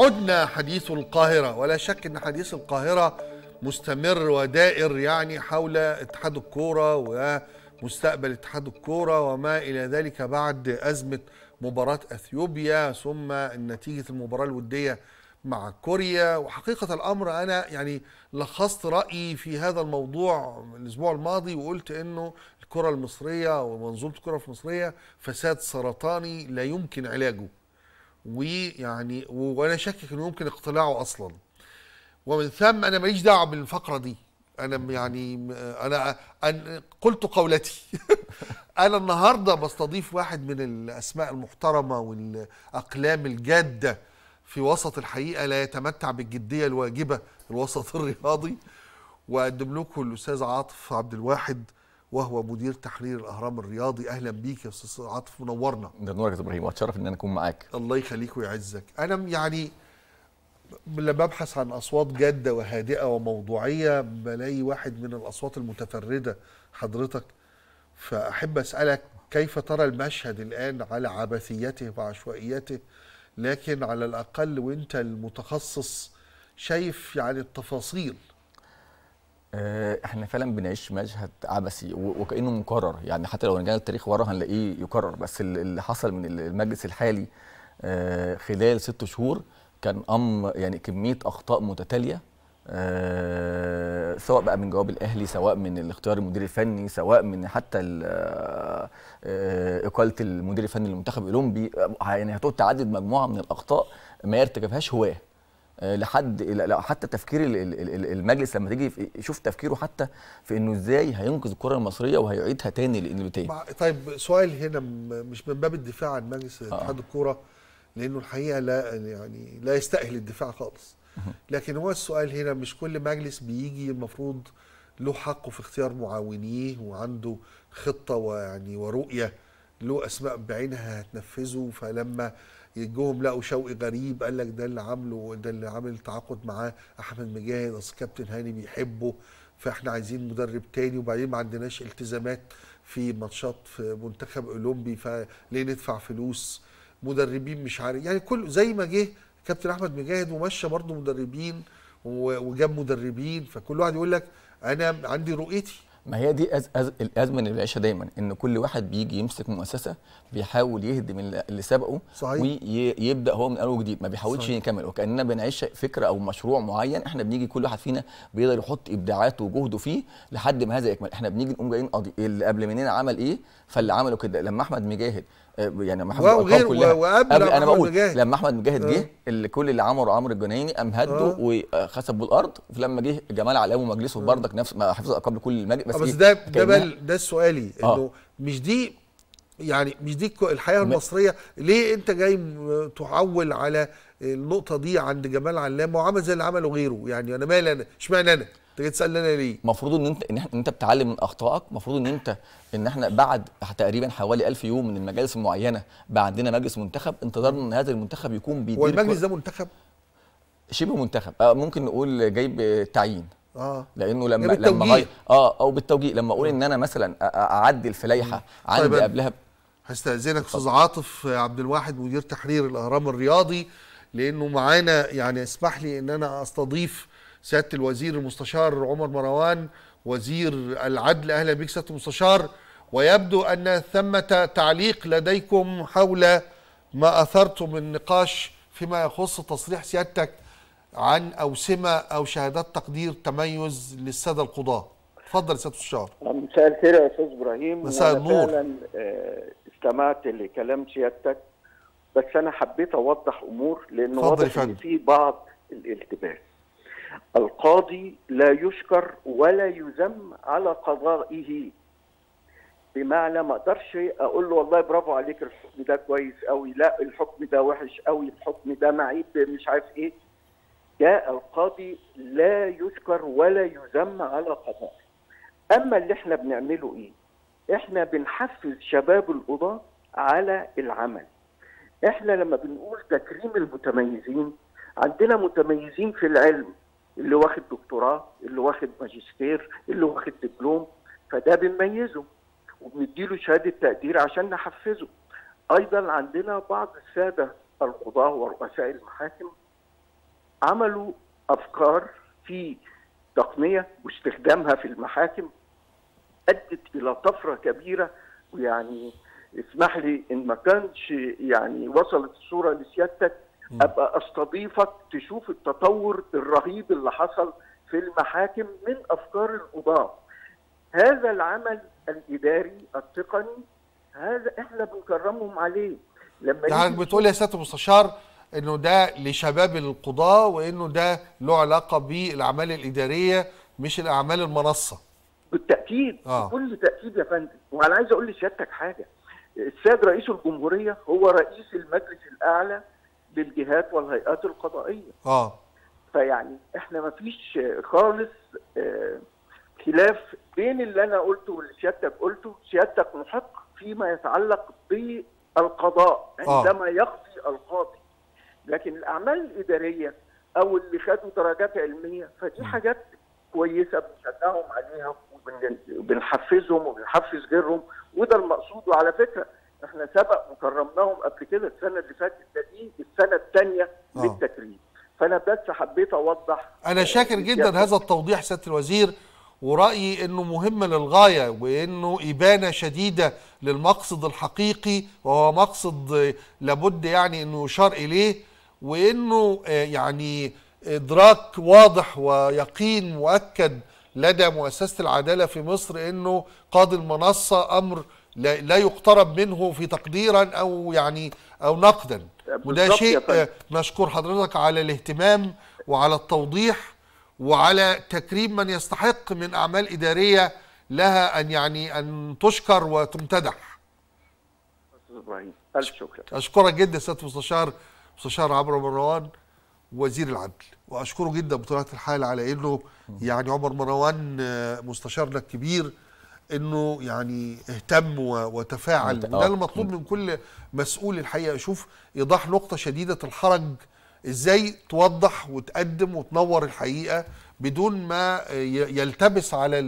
عدنا حديث القاهرة ولا شك أن حديث القاهرة مستمر ودائر يعني حول اتحاد الكورة ومستقبل اتحاد الكورة وما إلى ذلك بعد أزمة مباراة أثيوبيا ثم نتيجة المباراة الودية مع كوريا وحقيقة الأمر أنا يعني لخصت رأيي في هذا الموضوع الأسبوع الماضي وقلت أنه الكرة المصرية ومنظومة الكرة المصرية فساد سرطاني لا يمكن علاجه ويعني وانا شاكك انه ممكن اقتلاعه اصلا ومن ثم انا ماليش دعوه بالفقره دي انا يعني انا, قلت قولتي انا النهارده بستضيف واحد من الاسماء المحترمه والاقلام الجاده في وسط الحقيقه لا يتمتع بالجديه الواجبه الوسط الرياضي واقدم لكم الاستاذ عاطف عبد الواحد وهو مدير تحرير الاهرام الرياضي اهلا بيك يا استاذ عاطف منورنا ده نورك يا ابراهيم واتشرف ان انا اكون معاك الله يخليك ويعزك انا يعني لما ببحث عن اصوات جاده وهادئه وموضوعيه بلاقي واحد من الاصوات المتفرده حضرتك فاحب اسالك كيف ترى المشهد الان على عبثيته وعشوائيته لكن على الاقل وانت المتخصص شايف يعني التفاصيل آه، احنا فعلا بنعيش مشهد عبثي وكانه مكرر يعني حتى لو رجعنا للتاريخ ورا هنلاقيه يكرر بس اللي حصل من المجلس الحالي آه، خلال ست شهور كان امر يعني كميه اخطاء متتاليه آه، سواء بقى من جواب الاهلي سواء من الاختيار المدير الفني سواء من حتى اقاله المدير الفني للمنتخب الاولمبي يعني هتقعد تعدد مجموعه من الاخطاء ما يرتكبهاش هواه آه، لحد حتى تفكير المجلس لما تيجي شوف تفكيره حتى في انه ازاي هينقذ الكره المصريه وهيعيدها تاني لانه طيب سؤال هنا مش من باب الدفاع عن مجلس آه. اتحاد الكوره لانه الحقيقه لا يعني لا يستاهل الدفاع خالص لكن هو السؤال هنا مش كل مجلس بيجي المفروض له حقه في اختيار معاونيه وعنده خطه ويعني ورؤيه له اسماء بعينها هتنفذه فلما يجوهم لقوا شوقي غريب قال لك ده اللي عامله ده اللي عامل تعاقد معاه احمد مجاهد اصل كابتن هاني بيحبه فاحنا عايزين مدرب تاني وبعدين ما عندناش التزامات في ماتشات في منتخب اولمبي فليه ندفع فلوس مدربين مش عارف يعني كل زي ما جه كابتن احمد مجاهد ومشى برضه مدربين وجاب مدربين فكل واحد يقول لك انا عندي رؤيتي ما هي دي أز أز الازمه اللي بيعيشها دايما ان كل واحد بيجي يمسك مؤسسه بيحاول يهدم اللي سبقه صحيح. ويبدا هو من اول وجديد ما بيحاولش يكمل وكاننا بنعيش فكره او مشروع معين احنا بنيجي كل واحد فينا بيقدر يحط ابداعاته وجهده فيه لحد ما هذا يكمل احنا بنيجي نقوم جايين اللي قبل مننا عمل ايه فاللي عمله كده لما احمد مجاهد يعني محمد وغير وقبل انا بقول لما احمد مجاهد آه. جه اللي كل اللي عمره عمرو الجنايني قام هده آه. وخسب الارض ولما جه جمال علاوي ومجلسه آه. بردك نفس ما حفظ القاب كل المجد بس, بس إيه، ده ده بل ده سؤالي انه مش دي يعني مش دي الحياه المصريه ليه انت جاي تعول على النقطه دي عند جمال علام وعمل زي اللي عمله غيره يعني انا مالي انا اشمعنى انا تيجي تسالني انا ليه المفروض ان انت ان انت بتعلم من اخطائك المفروض ان انت ان احنا بعد تقريبا حوالي 1000 يوم من المجالس المعينه بقى عندنا مجلس منتخب انتظرنا ان هذا المنتخب يكون بيدير هو المجلس ده منتخب شبه منتخب آه ممكن نقول جايب تعيين اه لانه يعني لما لما اه او بالتوجيه لما اقول ان انا مثلا اعدل في لائحه طيب عندي طيب قبلها هستاذنك استاذ عاطف عبد الواحد مدير تحرير الاهرام الرياضي لانه معانا يعني اسمح لي ان انا استضيف سياده الوزير المستشار عمر مروان وزير العدل اهلا بك سياده المستشار ويبدو ان ثمه تعليق لديكم حول ما اثرته من نقاش فيما يخص تصريح سيادتك عن اوسمه او شهادات تقدير تميز للساده القضاه. اتفضل سياده المستشار مساء الخير يا استاذ ابراهيم. مساء النور. آه، استمعت لكلام سيادتك بس انا حبيت اوضح امور لانه واضح ان في بعض الالتباس. القاضي لا يشكر ولا يذم على قضائه بمعنى ما اقدرش اقول له والله برافو عليك الحكم ده كويس قوي لا الحكم ده وحش قوي الحكم ده معيب مش عارف ايه ده القاضي لا يشكر ولا يذم على قضائه اما اللي احنا بنعمله ايه احنا بنحفز شباب القضاة على العمل احنا لما بنقول تكريم المتميزين عندنا متميزين في العلم اللي واخد دكتوراه اللي واخد ماجستير اللي واخد دبلوم فده بنميزه وبنديله شهاده تقدير عشان نحفزه ايضا عندنا بعض الساده القضاه ورؤساء المحاكم عملوا افكار في تقنيه واستخدامها في المحاكم ادت الى طفره كبيره ويعني اسمح لي ان ما كانش يعني وصلت الصوره لسيادتك ابقى استضيفك تشوف التطور الرهيب اللي حصل في المحاكم من افكار القضاه. هذا العمل الاداري التقني هذا احنا بنكرمهم عليه لما يعني بتقول يا سياده المستشار انه ده لشباب القضاه وانه ده له علاقه بالاعمال الاداريه مش الاعمال المنصه بالتاكيد آه. بكل تاكيد يا فندم وانا عايز اقول لسيادتك حاجه السيد رئيس الجمهوريه هو رئيس المجلس الاعلى للجهات والهيئات القضائيه اه فيعني احنا ما فيش خالص آه، خلاف بين اللي انا قلته واللي سيادتك قلته سيادتك محق فيما يتعلق بالقضاء آه. عندما آه. يقضي القاضي لكن الاعمال الاداريه او اللي خدوا درجات علميه فدي حاجات كويسه بنشجعهم عليها وبنحفزهم وبنحفز غيرهم وده المقصود وعلى فكره احنا سبق وكرمناهم قبل كده السنه اللي فاتت ده دي السنه الثانيه آه. للتكريم فانا بس حبيت اوضح انا شاكر جدا هذا التوضيح سياده الوزير ورايي انه مهم للغايه وانه ابانه شديده للمقصد الحقيقي وهو مقصد لابد يعني انه يشار اليه وانه آه، يعني ادراك واضح ويقين مؤكد لدى مؤسسه العداله في مصر انه قاضي المنصه امر لا لا يقترب منه في تقديرا او يعني او نقدا وده شيء مشكور آه، حضرتك على الاهتمام وعلى التوضيح وعلى تكريم من يستحق من اعمال اداريه لها ان يعني ان تشكر وتمتدح ابراهيم الف شكر اشكرك جدا سياده المستشار مستشار عمرو مروان وزير العدل واشكره جدا بطبيعه الحال على انه يعني عمر مروان آه، مستشارنا الكبير انه يعني اهتم وتفاعل ده آه. المطلوب من كل مسؤول الحقيقه يشوف ايضاح نقطه شديده الحرج ازاي توضح وتقدم وتنور الحقيقه بدون ما يلتبس على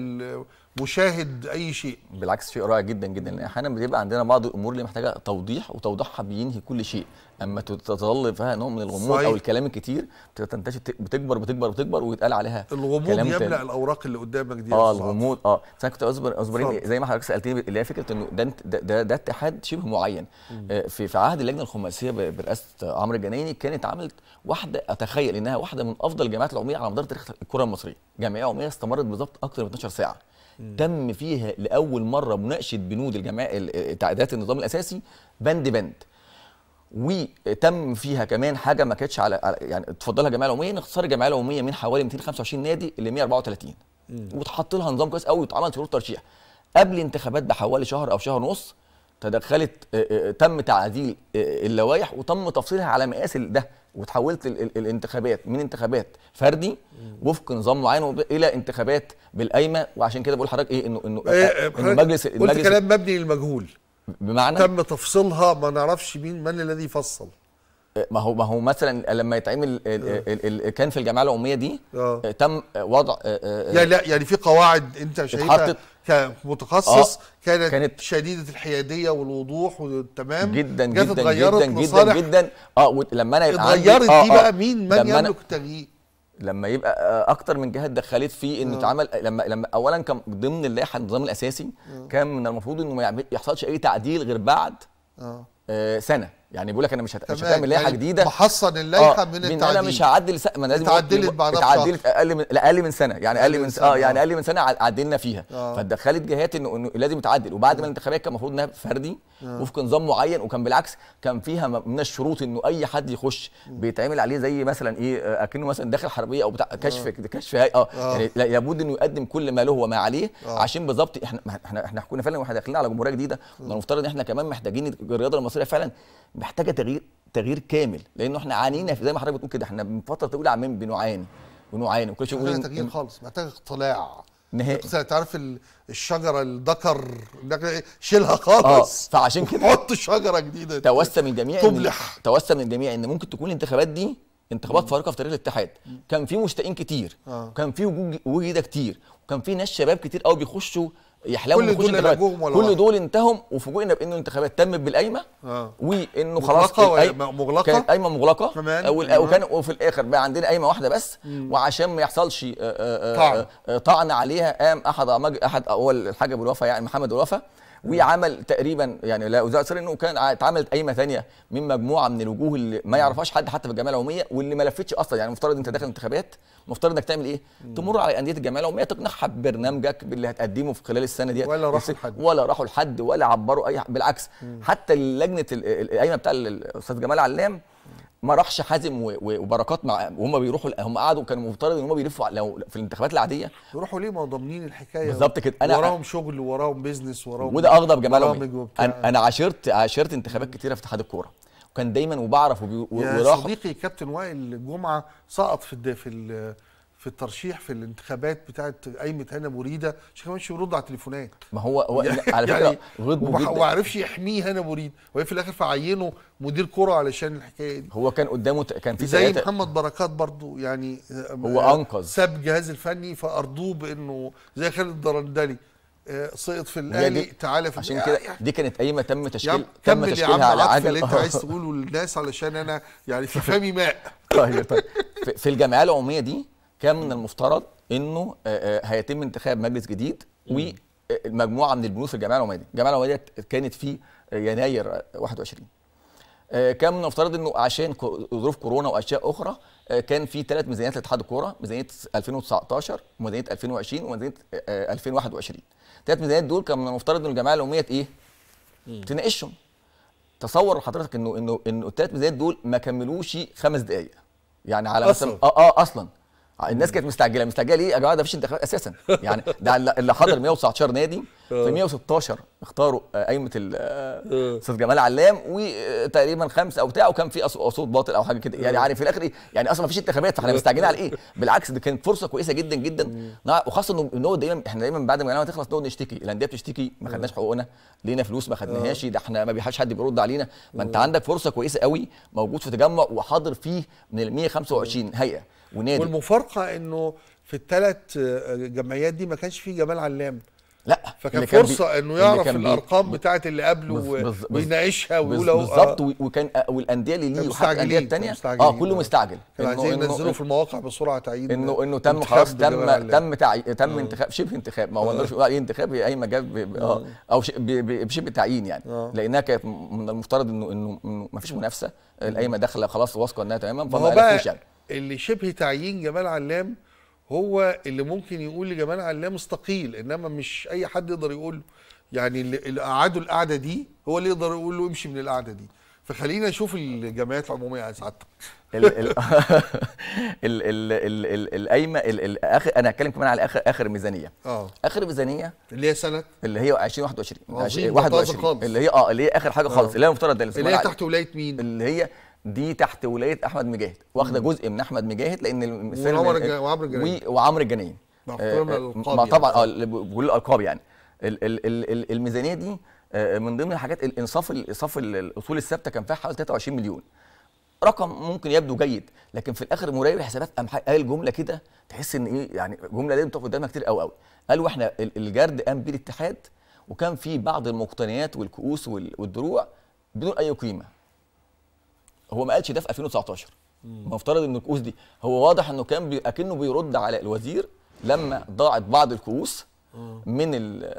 مشاهد اي شيء بالعكس شيء رائع جدا جدا لان احيانا بيبقى عندنا بعض الامور اللي محتاجه توضيح وتوضيحها بينهي كل شيء اما تتظل فيها نوع من الغموض صحيح. او الكلام الكتير بتنتشر بتكبر بتكبر بتكبر ويتقال عليها الغموض يملا تاني. الاوراق اللي قدامك دي اه الغموض اه انا كنت اصبر اصبرين زي ما حضرتك سالتني اللي هي فكره انه ده ده ده اتحاد شبه معين آه في في عهد اللجنه الخماسيه برئاسه عمرو الجنايني كانت عملت واحده اتخيل انها واحده من افضل الجامعات العموميه على مدار تاريخ الكره المصريه جمعيه عموميه استمرت بالظبط اكثر من 12 ساعه تم فيها لاول مره مناقشه بنود الجماعه تعديلات النظام الاساسي بند بند وتم فيها كمان حاجه ما كانتش على يعني اتفضلها الجمعيه العموميه ان اختصار الجمعيه العموميه من حوالي 225 نادي ل 134 واتحط لها نظام كويس قوي واتعمل شروط ترشيح قبل انتخابات بحوالي شهر او شهر ونص تدخلت آه، آه، آه، تم تعديل اللوائح وتم تفصيلها على مقاس ده وتحولت الانتخابات من انتخابات فردي وفق نظام معين الى انتخابات بالقايمه وعشان كده بقول لحضرتك ايه انه انه إيه المجلس المجلس كلام مبني للمجهول بمعنى تم تفصيلها ما نعرفش مين من الذي فصل ما هو ما هو مثلا لما يتعمل آه. كان في الجمعيه العموميه دي أوه. آه، تم وضع آه، يعني لا يعني في قواعد انت شايفها كمتخصص كانت, كانت شديده الحياديه والوضوح والتمام جدا جدا جدا جدا جدا اه لما انا يبقى اتغيرت آه دي بقى مين من يملك التغيير لما يبقى اكتر من جهه اتدخلت في انه اتعمل لما لما اولا كان ضمن اللائحه النظام الاساسي كان من المفروض انه ما يحصلش اي تعديل غير بعد آه. سنه يعني بيقول لك انا مش هت... مش هتعمل لائحه يعني جديده محصن اللائحه آه من التعديل انا مش هعدل س... ما لازم اتعدلت بعدها اتعدلت اقل من اقل من سنه يعني اقل من سنة. اه يعني اقل من سنه عدلنا فيها آه. فدخلت جهات انه انه لازم يتعدل وبعد ما الانتخابات كان المفروض انها فردي آه. وفق نظام معين وكان بالعكس كان فيها من الشروط انه اي حد يخش بيتعمل عليه زي مثلا ايه آه، اكنه مثلا داخل حربيه او بتاع كشف آه. كشف هاي اه, آه. يعني لابد انه يقدم كل ما له وما عليه آه. عشان بالظبط احنا احنا احنا كنا فعلا واحنا داخلين على جمهوريه جديده المفترض ان احنا كمان محتاجين الرياضه المصريه فعلا محتاجه تغيير تغيير كامل لانه احنا عانينا في زي ما حضرتك بتقول كده احنا من فتره طويله عمالين بنعاني بنعاني وكل شيء محتاجه تغيير خالص محتاجه اقتلاع نهائي تعرف الشجره الذكر شيلها خالص اه فعشان كده حط شجره جديده توسم الجميع تبلح توسم الجميع ان ممكن تكون الانتخابات دي انتخابات فارقه في تاريخ الاتحاد كان في مشتاقين كتير آه. وكان في وجوه جديده كتير وكان في ناس شباب كتير قوي بيخشوا يحلو كل دول كل دول انتهوا وفوجئنا بانه الانتخابات تمت بالقايمه آه. وانه خلاص مغلقه كانت قايمه مغلقه كمان وكان أيوه. وفي الاخر بقى عندنا قايمه واحده بس مم. وعشان ما يحصلش آه، آه، آه، طعن عليها قام احد احد اول الحاج ابو الوفا يعني محمد الوفا وعمل تقريبا يعني لا اذكر انه كان اتعملت قايمه ثانيه من مجموعه من الوجوه اللي ما يعرفهاش حد حتى في الجمعيه العموميه واللي ما لفتش اصلا يعني مفترض انت داخل انتخابات مفترض انك تعمل ايه؟ تمر على انديه الجمعيه العموميه تقنعها ببرنامجك باللي هتقدمه في خلال السنه دي ولا راحوا لحد ولا راحوا لحد ولا عبروا اي بالعكس مم. حتى لجنه القايمه بتاع الاستاذ جمال علام ما راحش حازم وبركات مع وهم بيروحوا هم قعدوا كانوا مفترض ان هم بيلفوا لو في الانتخابات العاديه يروحوا ليه ما ضامنين الحكايه بالظبط كده انا وراهم شغل وراهم بيزنس وراهم وده اغضب جمال انا انا عاشرت عاشرت انتخابات كتيره في اتحاد الكوره وكان دايما وبعرف وراح صديقي كابتن وائل الجمعه سقط في في في الترشيح في الانتخابات بتاعت قايمه هنا مريده مش كمان يرد على التليفونات ما هو هو يعني على فكره يعني غضبه جدا وما عرفش يحميه هنا مريد وهي في الاخر فعينه مدير كره علشان الحكايه دي هو كان قدامه كان في زي محمد بركات برضو يعني هو آه، انقذ ساب الجهاز الفني فارضوه بانه زي خالد الدرندلي آه، سقط في الاهلي تعالى في عشان كده يعني دي كانت قايمه تم تشكيل تم تشكيلها على عجل اللي انت عايز تقوله للناس علشان انا يعني في فمي ماء طيب طيب في الجمعيه العموميه دي كان من المفترض انه هيتم انتخاب مجلس جديد ومجموعه من البنوك في الجمعيه العمانيه، الجمعيه العمانيه كانت في يناير 21 كان من المفترض انه عشان ظروف كورونا واشياء اخرى كان في ثلاث ميزانيات لاتحاد الكوره ميزانيه 2019 وميزانيه 2020 وميزانيه 2021 الثلاث ميزانيات دول كان من المفترض ان الجمعيه العموميه ايه تناقشهم تصور حضرتك انه انه انه الثلاث ميزانيات دول ما كملوش خمس دقائق يعني على مثلا اه اه اصلا الناس كانت مستعجله مستعجله ليه يا جماعه ده مفيش انتخابات اساسا يعني ده اللي حضر 119 نادي في اه. 116 اختاروا آه، قايمه الاستاذ آه، جمال علام وتقريبا خمسه او بتاع وكان في صوت باطل او حاجه كده يعني عارف في الاخر ايه يعني اصلا ما فيش انتخابات فاحنا مستعجلين على ايه بالعكس دي كانت فرصه كويسه جدا جدا وخاصه ان هو دايما احنا دايما بعد ما تخلص نقعد نشتكي الانديه بتشتكي ما خدناش حقوقنا لينا فلوس ما خدناهاش ده احنا ما بيحبش حد بيرد علينا ما انت عندك فرصه كويسه قوي موجود في تجمع وحاضر فيه من ال 125 هيئه ونادي والمفارقه انه في الثلاث جمعيات دي ما كانش في جمال علام لا فكان فرصه انه يعرف الارقام بتاعه اللي قبله ويناقشها ويقول اهو بالظبط آه. وكان آه، والانديه اللي ليه وحتى الانديه الثانيه اه كله مستعجل كانوا عايزين ينزلوه في المواقع بسرعه تعيين انه انه تم خلاص تم تم تعي... تم انتخاب شبه انتخاب ما هو نقدرش اي انتخاب هي قايمه جاب اه او بشبه تعيين يعني آه. لانها كانت من المفترض انه انه ما فيش منافسه القايمه داخله خلاص واثقه انها تماما فما قالكوش يعني اللي شبه تعيين جمال علام هو اللي ممكن يقول لجمال علام مستقيل انما مش اي حد يقدر يقول له يعني اللي قعدوا القعده دي هو اللي يقدر يقول له امشي من القعده دي فخلينا نشوف الجمعيات العموميه يا سعادتك القايمه اخر انا هتكلم كمان على اخر اخر ميزانيه اه اخر ميزانيه اللي هي سنه اللي هي 2021 2021 اللي هي اه اللي هي اخر حاجه خالص آه. اللي هي مفترض اللي هي تحت ولايه مين اللي هي دي تحت ولايه احمد مجاهد واخده جزء من احمد مجاهد لان الفيلم وعمر الجناين وعمر الجناين آه، ما يعني. طبعا اه بكل الالقاب يعني الميزانيه دي آه، من ضمن الحاجات الانصاف الانصاف الاصول الثابته كان فيها حوالي 23 مليون رقم ممكن يبدو جيد لكن في الاخر مراقب الحسابات قام قال جمله كده تحس ان ايه يعني جمله دي بتقف قدامها كتير قوي قوي قالوا احنا الجرد قام بيه الاتحاد وكان في بعض المقتنيات والكؤوس والدروع بدون اي قيمه هو ما قالش ده في 2019 مفترض ان الكؤوس دي هو واضح انه كان بي... اكنه بيرد على الوزير لما ضاعت بعض الكؤوس من آه،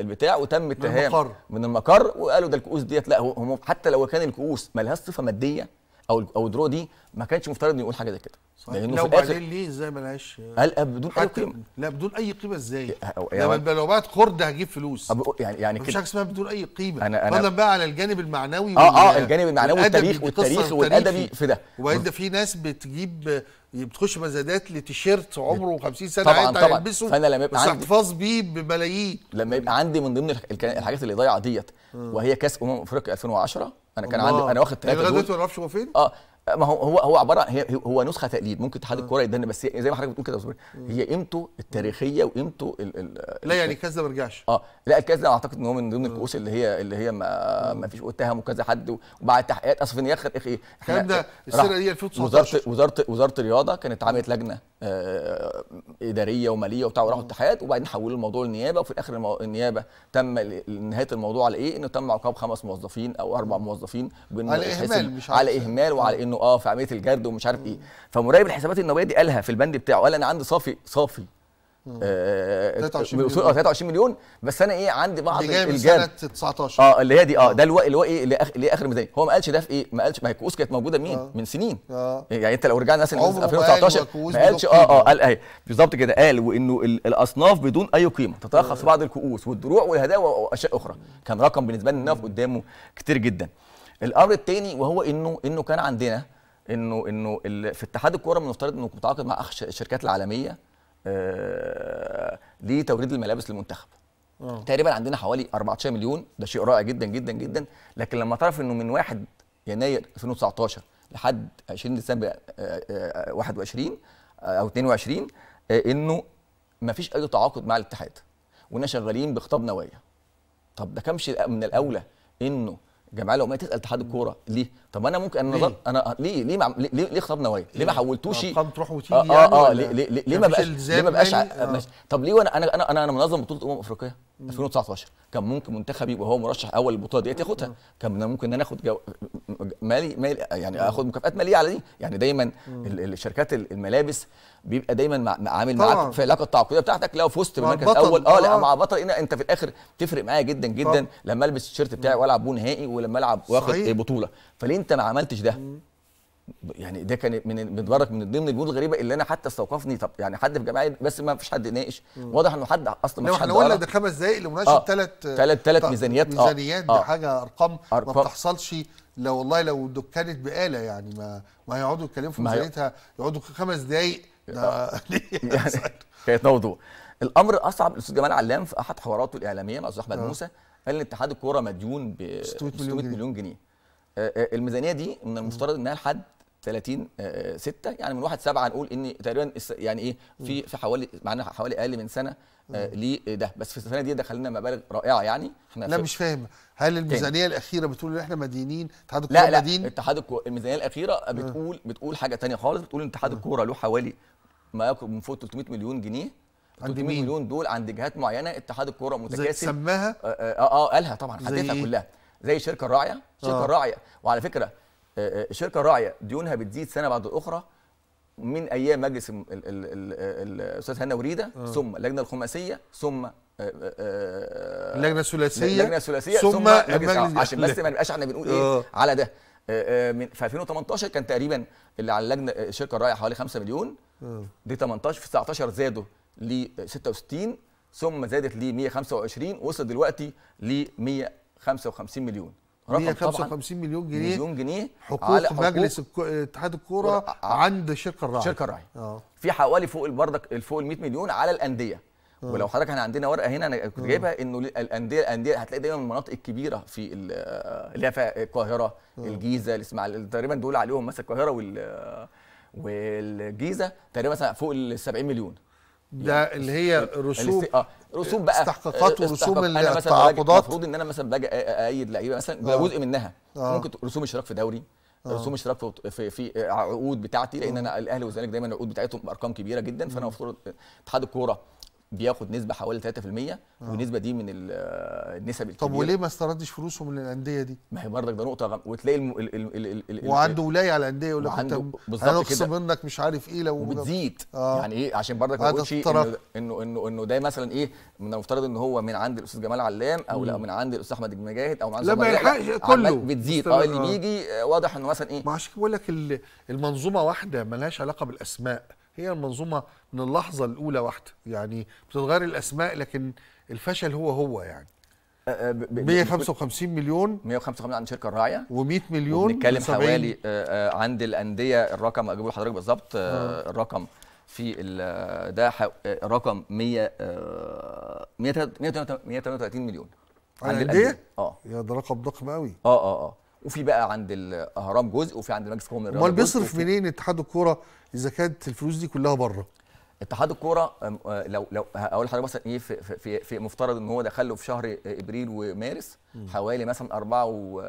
البتاع وتم اتهام من المقر وقالوا ده الكؤوس ديت لا هو حتى لو كان الكؤوس مالهاش صفه ماديه او او درو دي ما كانش مفترض انه يقول حاجه زي كده لانه لو بعدين ليه ازاي ملهاش قال بدون اي قيمه لا بدون اي قيمه ازاي يعني لو بعت خرد هجيب فلوس يعني يعني مش حاجه اسمها بدون اي قيمه انا انا بقى على الجانب المعنوي اه اه الجانب المعنوي والتاريخ والتاريخ والادبي في ده وبعدين في ناس بتجيب بتخش مزادات لتيشيرت عمره 50 سنه طبعا طبعا فانا لما يبقى عندي احتفاظ بيه بملايين لما يبقى عندي من ضمن الحاجات اللي ضايعه ديت آه. وهي كاس امم افريقيا 2010 انا كان عندي انا واخد ثلاثه يعني لغايه دلوقتي ما نعرفش هو فين اه ما هو هو هو عباره هي هو نسخه تقليد ممكن اتحاد الكوره آه. يدن بس زي ما حضرتك بتقول كده هي قيمته التاريخيه وقيمته ال ال لا يعني كذا ما رجعش اه لا كذا اعتقد ان هو من ضمن آه. الكؤوس اللي هي اللي هي ما, ما فيش اتهم وكذا حد وبعد تحقيقات اصل النهايه اخر اخي الكلام ده السنه دي 2019 وزاره وزاره وزاره الرياضه كانت عملت لجنه آه اداريه وماليه وبتاع وراحوا التحقيقات وبعدين حولوا الموضوع للنيابه وفي الاخر النيابه تم نهايه الموضوع على ايه؟ انه تم عقاب خمس موظفين او اربع موظفين على اهمال مش على اهمال وعلى آه. انه انه اه في عمليه الجرد ومش عارف ايه فمراقب الحسابات النوويه دي قالها في البند بتاعه قال انا عندي صافي صافي آه 23 آه، مليون 23 آه، مليون بس انا ايه عندي بعض اللي جاي من سنه 19 اه اللي هي دي آه،, اه ده اللي هو اللي هو ايه اللي اخر اللي اخر ميزانيه هو ما قالش ده في ايه ما قالش ما هي الكؤوس كانت موجوده مين آه. من سنين آه. يعني انت لو رجعنا مثلا 2019 ما قالش اه اه قال اهي بالظبط كده قال وانه الاصناف بدون اي قيمه تتلخص في بعض الكؤوس والدروع والهدايا واشياء اخرى كان رقم بالنسبه لنا قدامه كتير جدا الامر الثاني وهو انه انه كان عندنا انه انه في اتحاد الكوره بنفترض المفترض انه متعاقد مع الشركات العالميه آه، لتوريد الملابس للمنتخب أوه. تقريبا عندنا حوالي 14 مليون ده شيء رائع جدا جدا جدا لكن لما تعرف انه من 1 يناير 2019 لحد 20 ديسمبر 21 آه، آه، او 22 انه ما فيش اي تعاقد مع الاتحاد وانا شغالين بخطاب نوايا طب ده كمش من الاولى انه جماعه لو ما تسال اتحاد الكوره ليه طب انا ممكن انا نظر انا ليه ليه مع... ليه ليه خطاب نوايا ليه ما حولتوش ارقام تروح وتيجي اه اه, يعني آه يعني ليه ليه, ليه يعني ما بقاش ليه ما بقاش آه. طب ليه وانا انا انا انا منظم بطوله امم افريقيا 2019 كان ممكن منتخبي وهو مرشح اول البطوله ديت ياخدها كان ممكن ان انا اخد جو... مالي مالي يعني اخد مكافئات ماليه على دي يعني دايما الشركات الملابس بيبقى دايما عامل معاك في العلاقه التعاقديه بتاعتك لو فزت بالمركز الاول اه لا آه. مع بطل إن انت في الاخر تفرق معايا جدا جدا طبعا. لما البس التيشيرت بتاعي والعب بو نهائي ولما العب واخد بطوله فليه انت ما عملتش ده؟ يعني ده كان من متبرك من ضمن الجهود الغريبه اللي انا حتى استوقفني طب يعني حد في جماعه بس ما فيش حد يناقش واضح انه حد اصلا مش فيش حد قلنا ده خمس دقائق لمناقشه ثلاث ثلاث ثلاث ميزانيات آه. ميزانيات آه. حاجه ارقام, أرقام. ما بتحصلش لو والله لو دكانت بقاله يعني ما ما هيقعدوا يتكلموا في ميزانيتها يقعدوا خمس دقائق ده آه. يعني كانت موضوع الامر اصعب الاستاذ جمال علام في احد حواراته الاعلاميه مع الاستاذ احمد آه. موسى قال ان اتحاد الكوره مديون ب 600 مليون جنيه, جنيه. آه، الميزانيه دي من المفترض انها لحد 30 6 آه، آه، يعني من 1 7 نقول ان تقريبا يعني ايه في في حوالي معانا حوالي اقل من سنه آه، لده بس في السنه دي دخلنا مبالغ رائعه يعني احنا لا مش فاهم هل الميزانيه تاني. الاخيره بتقول ان احنا مدينين اتحاد الكوره مدين لا لا مدين اتحاد الكوره الميزانيه الاخيره بتقول بتقول حاجه ثانيه خالص بتقول ان اتحاد الكوره له حوالي ما يقرب من فوق 300 مليون جنيه عند 300 مين؟ مليون دول عند جهات معينه اتحاد الكوره متكاسل سماها اه اه, قالها طبعا حدثها إيه؟ كلها زي الشركه الراعيه الشركه آه. الراعيه وعلى فكره آه، آه، شركه راعيه ديونها بتزيد سنه بعد الاخرى من ايام مجلس الاستاذ هنا وريده آه. ثم اللجنه الخماسيه ثم اللجنه آه، الثلاثيه اللجنه الثلاثيه ثم, ثم مجلس عشان بس ما نبقاش احنا بنقول ايه على ده من في 2018 كان تقريبا اللي على اللجنه الشركه الراعيه حوالي 5 مليون دي 18 في 19 زادوا ل 66 ثم زادت ل 125 وصل دلوقتي ل 155 مليون رقم 155 مليون جنيه مليون جنيه حقوق مجلس اتحاد الكوره آه. عند شركه الراعي شركه الراعي اه في حوالي فوق بردك فوق ال 100 مليون على الانديه أوه. ولو حضرتك احنا عندنا ورقه هنا انا كنت آه. جايبها انه الانديه الانديه هتلاقي دايما المناطق الكبيره في اللي هي القاهره آه. الجيزه الاسماعيليه تقريبا دول عليهم مثلا القاهره وال والجيزه تقريبا مثلا فوق ال 70 مليون ده يعني اللي هي رسوم اه رسوم بقى استحقاقات ورسوم التعاقدات المفروض ان انا مثلا باجي ايد لعيبه مثلا ده آه. جزء منها آه. ممكن رسوم اشتراك في دوري آه. رسوم اشتراك في في, في عقود بتاعتي لان آه. انا الاهلي والزمالك دايما العقود بتاعتهم بارقام كبيره جدا فانا المفروض اتحاد الكوره بياخد نسبه حوالي 3% آه. والنسبه دي من النسب الكبيره طب وليه ما استردش فلوسه من الانديه دي؟ ما هي برضك ده نقطه غم... وتلاقي الم... ال... ال... ال... ال... وعنده ولايه على الانديه يقول لك وعنده... انا هنخصم منك مش عارف ايه لو وبتزيد آه. يعني ايه عشان برضك ما اقولش انه انه انه ده مثلا ايه من المفترض ان هو من عند الاستاذ جمال علام او لا من عند الاستاذ احمد المجاهد او من عند لا ما يلحقش كله بتزيد اه اللي بيجي آه، واضح انه مثلا ايه ما عشان بقول لك المنظومه واحده ملهاش علاقه بالاسماء هي المنظومه من اللحظه الاولى واحده يعني بتتغير الاسماء لكن الفشل هو هو يعني 155 أه، أه، مليون 155 عند الشركه الراعيه و100 مليون بنتكلم حوالي أه، عند الانديه الرقم اجيبه لحضرتك بالظبط الرقم في ده رقم 100 138 مليون عند الانديه اه يا ده رقم ضخم قوي اه اه اه وفي بقى عند الاهرام جزء وفي عند مجلس قومي امال بيصرف منين اتحاد الكوره اذا كانت الفلوس دي كلها بره اتحاد الكوره أه، لو لو هقول لحضرتك مثلا ايه في, في, في مفترض ان هو دخل له في شهر ابريل ومارس حوالي مثلا 4 و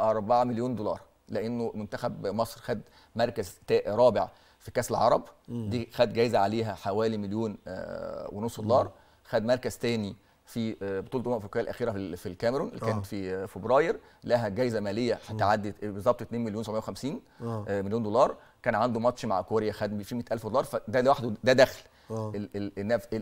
4 أه، مليون دولار لانه منتخب مصر خد مركز رابع في كاس العرب دي خد جايزه عليها حوالي مليون أه، ونص دولار خد مركز ثاني في آه، بطوله امم افريقيا الاخيره في الكاميرون اللي كانت آه. في آه، فبراير لها جائزه ماليه هتعدي بالظبط 2 مليون 750 مليون دولار كان عنده ماتش مع كوريا خد فيه 100000 دولار فده لوحده ده دخل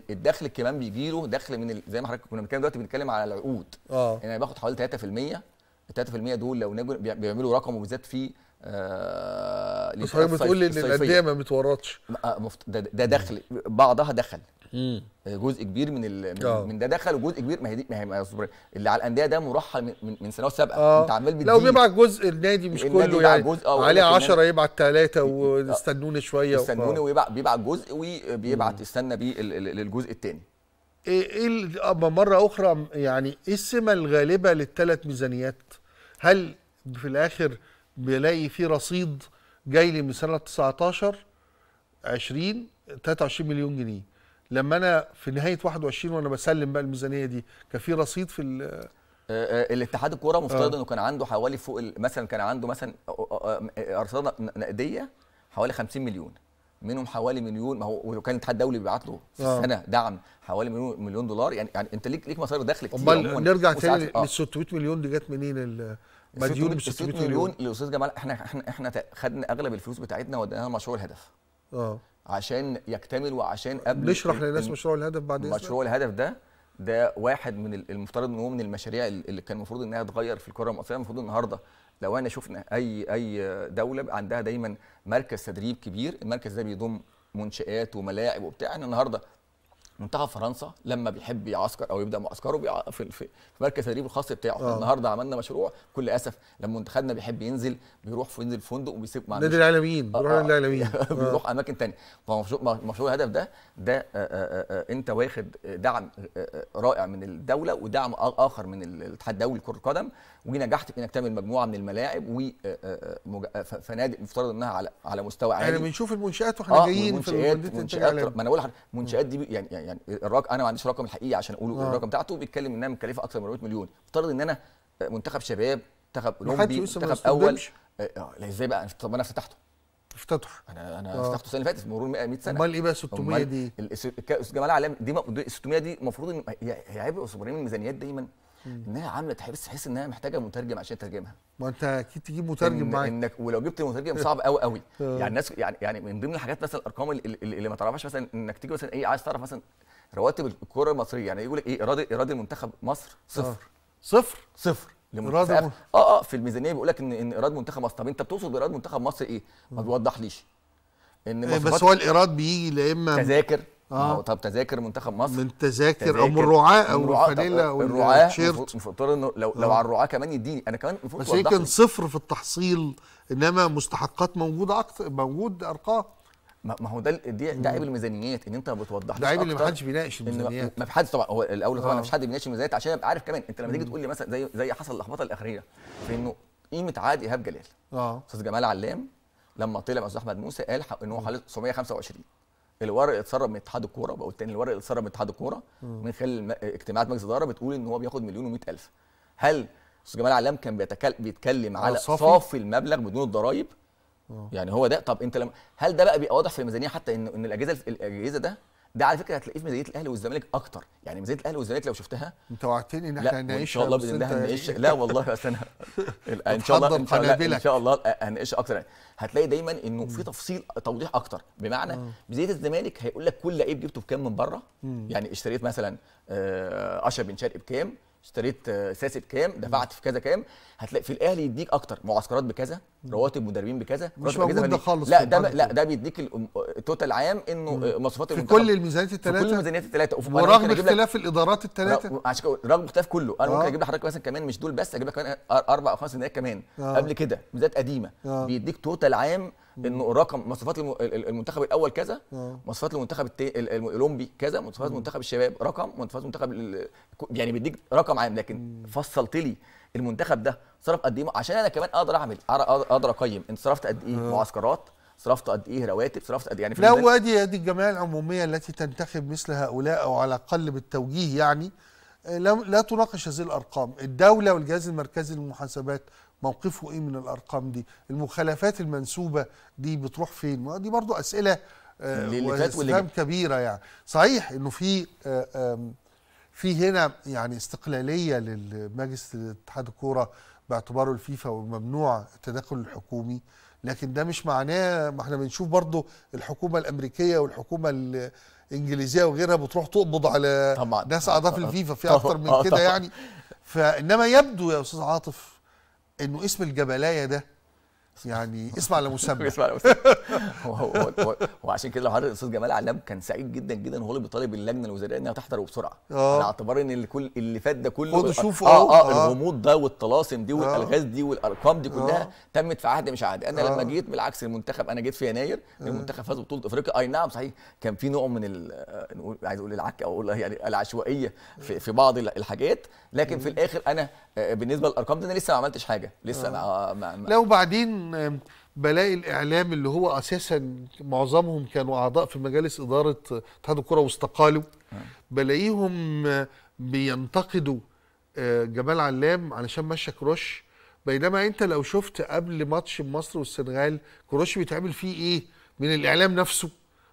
الدخل كمان بيجي له دخل من زي ما حضرتك كنا بنتكلم دلوقتي بنتكلم على العقود اه يعني انا باخد حوالي 3% ال 3% دول لو بيعملوا رقم وبالذات في آه، بس حضرتك بتقول ان الانديه ما بتورطش آه، ده, دخل بعضها دخل آه، جزء كبير من ال... من ده دخل وجزء كبير ما هي ما هي ما اللي على الانديه ده مرحل من من سنوات سابقه انت عمال بتجيب لو بيبعت جزء النادي مش كله يعني جزء عليه 10 يبعت ثلاثه واستنوني شويه استنوني ويبعت بيبعت جزء وبيبعت استنى بيه للجزء الثاني ايه ايه مره اخرى يعني ايه السمه الغالبه للثلاث ميزانيات؟ هل في الاخر بلاقي فيه رصيد جاي لي من سنه 19 20 23 مليون جنيه لما انا في نهايه 21 وانا بسلم بقى الميزانيه دي كان في رصيد في آه، آه، الاتحاد الكوره مفترض آه. انه كان عنده حوالي فوق مثلا كان عنده مثلا ارصاد نقديه حوالي 50 مليون منهم حوالي مليون ما هو وكان الاتحاد الدولي بيبعت له في السنه دعم حوالي مليون مليون دولار يعني يعني انت ليك ليك مصادر دخل كتير امال نرجع تاني لل 600 مليون دي جت منين مديون ب 600 مليون للاستاذ جمال احنا احنا احنا خدنا اغلب الفلوس بتاعتنا وديناها لمشروع الهدف اه عشان يكتمل وعشان قبل نشرح للناس مشروع الهدف بعد اذنك مشروع الهدف ده ده واحد من المفترض ان هو من المشاريع اللي كان المفروض انها تغير في الكره المصريه المفروض النهارده لو انا شفنا اي اي دوله عندها دايما مركز تدريب كبير المركز ده بيضم منشات وملاعب وبتاع احنا النهارده منتخب فرنسا لما بيحب يعسكر او يبدا معسكره في, في مركز التدريب الخاص بتاعه أوه. النهارده عملنا مشروع كل اسف لما منتخبنا بيحب ينزل بيروح في ينزل فندق وبيسيب مع النادي الاعلاميين آه، بيروح نادي آه، الاعلاميين بيروح آه. اماكن ثانيه فمشروع الهدف ده ده آآ آآ انت واخد دعم رائع من الدوله ودعم اخر من الاتحاد الدولي لكره القدم ونجحت في انك تعمل مجموعه من الملاعب وفنادق مفترض انها على على مستوى عالي يعني بنشوف المنشات واحنا جايين في المنشات ما انا بقول منشات دي يعني, يعني يعني الرقم انا ما عنديش الرقم الحقيقي عشان اقوله آه. الرقم بتاعته بيتكلم انها مكلفه اكثر من 400 مليون افترض ان انا منتخب شباب منتخب اولمبي منتخب اول آه،, اه ازاي بقى طب انا افتتحته افتتح انا انا افتتحته آه. السنه اللي فاتت مرور 100 سنه امال ايه بقى 600 دي؟ كاس جمال علام دي 600 دي المفروض ان هي عبء صغير من الميزانيات دايما انها عامله تحس تحس انها محتاجه مترجم عشان تترجمها ما انت اكيد تجيب مترجم إن معاك انك ولو جبت مترجم صعب قوي قوي آه. يعني الناس يعني يعني من ضمن الحاجات مثلا الارقام اللي, اللي ما تعرفهاش مثلا انك تيجي مثلا ايه عايز تعرف مثلا رواتب الكره المصريه يعني يقول لك ايه ايراد ايراد المنتخب مصر آه. صفر صفر صفر اه اه في الميزانيه بيقول لك ان ان ايراد منتخب مصر طب انت بتقصد بايراد منتخب مصر ايه؟ ما توضحليش ان إيه، بس هو الايراد بيجي لا اما تذاكر اه طب تذاكر منتخب مصر من تذاكر او من الرعاه او الفانيلا او التيشيرت المفروض انه لو لو آه. على الرعاه كمان يديني انا كمان المفروض بس يمكن صفر في التحصيل انما مستحقات موجوده اكتر موجود ارقام ما هو ده دي ده عيب الميزانيات ان انت ما بتوضحش ده عيب اللي ما حدش بيناقش الميزانيات ما حدش طبعا هو الاول طبعا آه. ما فيش حد بيناقش الميزانيات عشان ابقى عارف كمان انت لما تيجي تقول لي مثلا زي زي حصل اللخبطه الاخيره في انه قيمه عقد ايهاب جلال اه استاذ جمال علام لما طلع مع استاذ احمد موسى قال ان هو حوالي 925 الورق اللي اتسرب من اتحاد الكوره بقول تاني الورق اتسرب من اتحاد الكوره من خلال اجتماعات مجلس الاداره بتقول ان هو بياخد مليون و الف هل استاذ جمال علام كان بيتكلم على صافي المبلغ بدون الضرايب آه. يعني هو ده طب انت لما هل ده بقى بيبقى واضح في الميزانيه حتى ان ان الاجهزه الاجهزه ده ده على فكره هتلاقيه في ميزانيه الاهلي والزمالك اكتر يعني ميزانيه الاهلي والزمالك لو شفتها انت وعدتني ان احنا هنعيشها ان شاء الله باذن الله هنعيش يعني لا والله بس انا ان شاء الله ان شاء الله ان شاء الله هنعيش اكتر هتلاقي دايما انه في تفصيل توضيح اكتر بمعنى آه. ميزانيه الزمالك هيقول لك كل لعيب جبته بكام من بره يعني اشتريت مثلا آه، اشرف بن شرقي بكام اشتريت ساسي بكام دفعت في كذا كام هتلاقي في الاهلي يديك اكتر معسكرات بكذا رواتب مدربين بكذا مش موجود ده خالص لا ده لا ده بيديك التوتال عام انه مواصفات في كل الميزانيات الثلاثه كل الميزانيات الثلاثه ورغم اختلاف الادارات الثلاثه عشان كده رغم اختلاف كله انا ممكن آه. اجيب لحضرتك مثلا كمان مش دول بس اجيب لك كمان اربع او خمس نهائيات كمان آه. قبل كده ميزانيات قديمه آه. بيديك توتال عام انه رقم مواصفات المنتخب الاول كذا آه. مواصفات المنتخب الاولمبي كذا مواصفات منتخب الشباب رقم مواصفات منتخب يعني بيديك رقم عام لكن فصلت لي المنتخب ده صرف قد ايه عشان انا كمان اقدر اعمل اقدر اقيم انت صرفت قد ايه آه. معسكرات صرفت قد ايه رواتب صرفت قد إيه؟ يعني في لا وادي ادي الجمعيه العموميه التي تنتخب مثل هؤلاء او على الاقل بالتوجيه يعني آه، لا تناقش هذه الارقام الدوله والجهاز المركزي للمحاسبات موقفه ايه من الارقام دي المخالفات المنسوبه دي بتروح فين دي برضو اسئله آه، واستفهام كبيره يعني صحيح انه في آه، في هنا يعني استقلاليه لمجلس اتحاد الكوره باعتباره الفيفا وممنوع التدخل الحكومي لكن ده مش معناه ما احنا بنشوف برضو الحكومه الامريكيه والحكومه الانجليزيه وغيرها بتروح تقبض على طبعا ناس اعضاء في الفيفا في اكتر من كده يعني فانما يبدو يا استاذ عاطف انه اسم الجبلايه ده يعني اسمع لمسمى اسمع لمسمى وعشان كده لو حضرتك الاستاذ جمال علام كان سعيد جدا جدا وهو اللي بيطالب اللجنه الوزاريه انها تحضر وبسرعه على آه. اعتبار ان كل اللي فات ده كله خدوا شوفوا آه, آه،, آه, الغموض ده والطلاسم دي آه. والالغاز دي والارقام دي كلها تمت في عهد مش عهد انا لما جيت بالعكس المنتخب انا جيت في يناير المنتخب فاز ببطوله افريقيا اي نعم صحيح كان في نوع من نقول عايز اقول العك او اقول يعني العشوائيه في, في بعض الحاجات لكن في الاخر انا بالنسبه للارقام دي انا لسه ما عملتش حاجه لسه لا ما, ما لو بعدين بلاقي الاعلام اللي هو اساسا معظمهم كانوا اعضاء في مجالس اداره اتحاد الكره واستقالوا نعم. بلاقيهم بينتقدوا آه، جمال علام علشان مشى كروش بينما انت لو شفت قبل ماتش مصر والسنغال كروش بيتعمل فيه ايه من الاعلام نفسه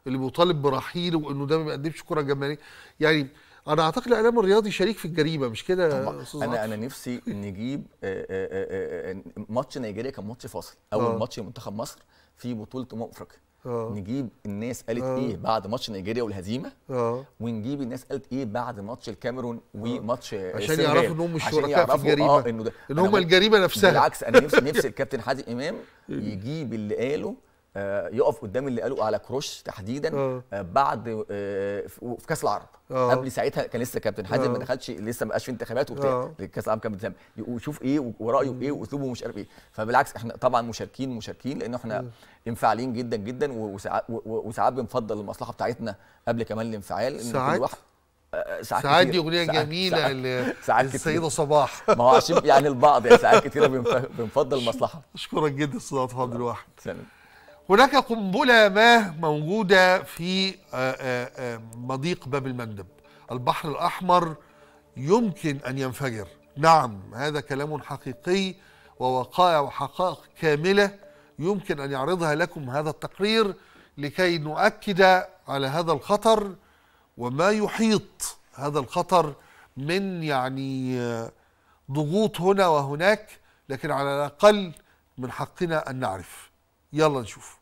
اللي بيطالب برحيله وانه ده ما بيقدمش كره جماهيريه يعني انا اعتقد الاعلام الرياضي شريك في الجريمه مش كده انا انا نفسي نجيب آه، آه، آه، ماتش نيجيريا كان ماتش فاصل اول آه. ماتش منتخب مصر في بطوله امم افريقيا نجيب الناس قالت أوه. ايه بعد ماتش نيجيريا والهزيمه أوه. ونجيب الناس قالت ايه بعد ماتش الكاميرون وماتش عشان يعرفوا ان هم مش شركاء في الجريمه آه انه ده ان هم الجريمه نفسها بالعكس انا نفسي نفسي الكابتن حازم امام إيه. يجيب اللي قاله آه، يقف قدام اللي قالوا على كروش تحديدا أوه. آه، بعد آه، في كاس العرب أوه. قبل ساعتها كان لسه كابتن حازم ما دخلش لسه ما بقاش في انتخابات وبتاع كاس العالم كان ديسمبر ويشوف ايه ورايه ايه واسلوبه مش عارف ايه فبالعكس احنا طبعا مشاركين مشاركين لان احنا م. انفعالين جدا جدا وساعات بنفضل المصلحه بتاعتنا قبل كمان الانفعال ان كل واحد ساعات ساعات دي اغنيه جميله للسيده السيده صباح ما هو عشان يعني البعض يعني ساعات كتيره بنفضل المصلحه اشكرك جدا استاذ عبد الواحد سلام هناك قنبلة ما موجودة في آه، آه، آه، مضيق باب المندب البحر الأحمر يمكن أن ينفجر نعم هذا كلام حقيقي ووقائع وحقائق كاملة يمكن أن يعرضها لكم هذا التقرير لكي نؤكد على هذا الخطر وما يحيط هذا الخطر من يعني ضغوط هنا وهناك لكن على الأقل من حقنا أن نعرف يلا نشوف